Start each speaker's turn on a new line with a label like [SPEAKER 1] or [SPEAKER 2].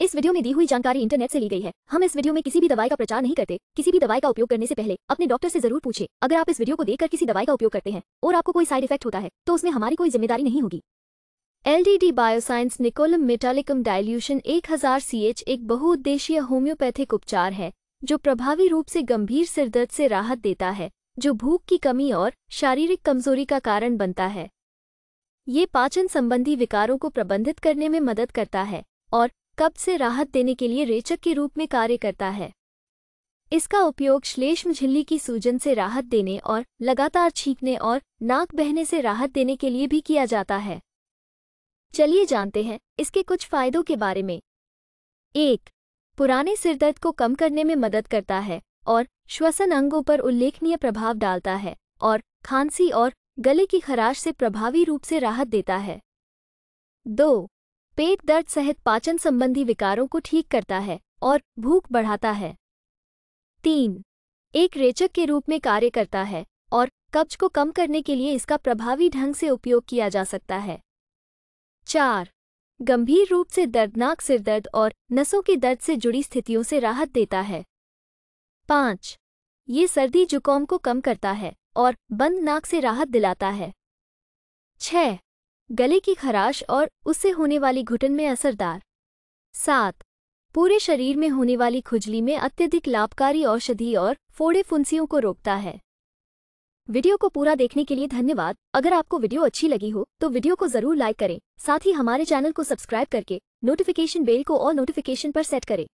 [SPEAKER 1] इस वीडियो में दी हुई जानकारी इंटरनेट से ली गई है हम इस वीडियो में किसी भी दवाई का प्रचार नहीं करते किसी भी दवाई का उपयोग करने से पहले अपने डॉक्टर से जरूर पूछे अगर आप इस वीडियो को देखकर किसी दवाई का उपयोग करते हैं और आपको कोई साइड इफेक्ट होता है तो उसमें हमारी कोई जिम्मेदारी नहीं होगी डी
[SPEAKER 2] बायोसाइंस निकोलम मेटालिकम डायल्यूशन एक हजार एक बहुउद्देशीय होम्योपैथिक उपचार है जो प्रभावी रूप से गंभीर सिरदर्द से राहत देता है जो भूख की कमी और शारीरिक कमजोरी का कारण बनता है ये पाचन संबंधी विकारों को प्रबंधित करने में मदद करता है और कब्ज से राहत देने के लिए रेचक के रूप में कार्य करता है इसका उपयोग श्लेष्म झिल्ली की सूजन से राहत देने और लगातार छींकने और नाक बहने से राहत देने के लिए भी किया जाता है चलिए जानते हैं इसके कुछ फायदों के बारे में एक पुराने सिरदर्द को कम करने में मदद करता है और श्वसन अंगों पर उल्लेखनीय प्रभाव डालता है और खांसी और गले की खराश से प्रभावी रूप से राहत देता है दो पेट दर्द सहित पाचन संबंधी विकारों को ठीक करता है और भूख बढ़ाता है तीन एक रेचक के रूप में कार्य करता है और कब्ज को कम करने के लिए इसका प्रभावी ढंग से उपयोग किया जा सकता है चार गंभीर रूप से दर्दनाक सिरदर्द और नसों के दर्द से जुड़ी स्थितियों से राहत देता है पाँच ये सर्दी जुकाम को कम करता है और बंद नाक से राहत दिलाता है छह गले की खराश और उससे होने वाली घुटन में असरदार सात पूरे शरीर में होने वाली खुजली में अत्यधिक लाभकारी औषधि और फोड़े फुंसियों को रोकता है वीडियो को पूरा देखने के लिए धन्यवाद अगर आपको वीडियो अच्छी लगी हो तो वीडियो को जरूर लाइक करें साथ ही हमारे चैनल को सब्सक्राइब करके नोटिफिकेशन बेल को और नोटिफिकेशन पर सेट करें